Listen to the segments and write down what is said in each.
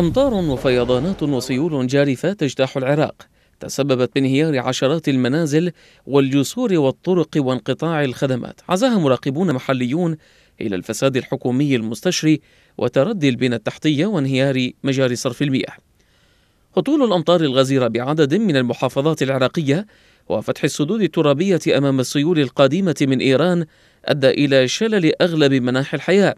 أمطار وفيضانات وسيول جارفة تجتاح العراق تسببت بانهيار عشرات المنازل والجسور والطرق وانقطاع الخدمات عزاها مراقبون محليون إلى الفساد الحكومي المستشري وتردي البنى التحتية وانهيار مجاري صرف المياه هطول الأمطار الغزيرة بعدد من المحافظات العراقية وفتح السدود الترابية أمام السيول القادمة من إيران أدى إلى شلل أغلب مناحي الحياة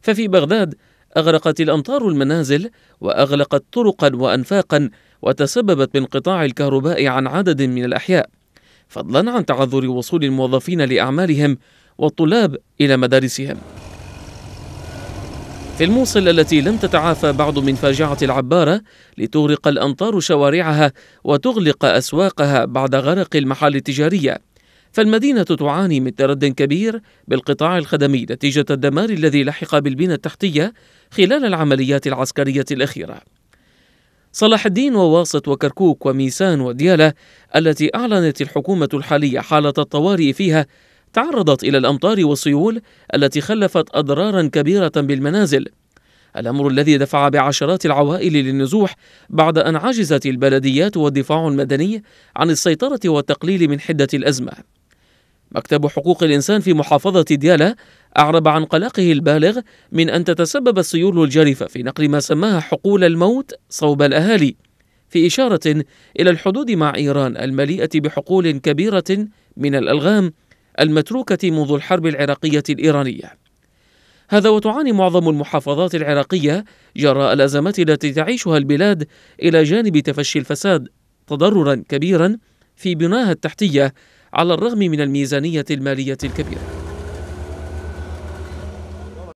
ففي بغداد أغرقت الأمطار المنازل وأغلقت طرقا وأنفاقا وتسببت بانقطاع الكهرباء عن عدد من الأحياء فضلا عن تعذر وصول الموظفين لأعمالهم والطلاب إلى مدارسهم في الموصل التي لم تتعافى بعد من فاجعة العبارة لتغرق الأمطار شوارعها وتغلق أسواقها بعد غرق المحال التجارية فالمدينة تعاني من ترد كبير بالقطاع الخدمي نتيجة الدمار الذي لحق بالبنى التحتية خلال العمليات العسكرية الأخيرة. صلاح الدين وواسط وكركوك وميسان وديالة التي أعلنت الحكومة الحالية حالة الطوارئ فيها تعرضت إلى الأمطار والسيول التي خلفت أضرارا كبيرة بالمنازل الأمر الذي دفع بعشرات العوائل للنزوح بعد أن عجزت البلديات والدفاع المدني عن السيطرة والتقليل من حدة الأزمة مكتب حقوق الإنسان في محافظة ديالى أعرب عن قلقه البالغ من أن تتسبب السيول الجارفة في نقل ما سماها حقول الموت صوب الأهالي في إشارة إلى الحدود مع إيران المليئة بحقول كبيرة من الألغام المتروكة منذ الحرب العراقية الإيرانية هذا وتعاني معظم المحافظات العراقية جراء الأزمات التي تعيشها البلاد إلى جانب تفشي الفساد تضررا كبيرا في بناها التحتية على الرغم من الميزانية المالية الكبيرة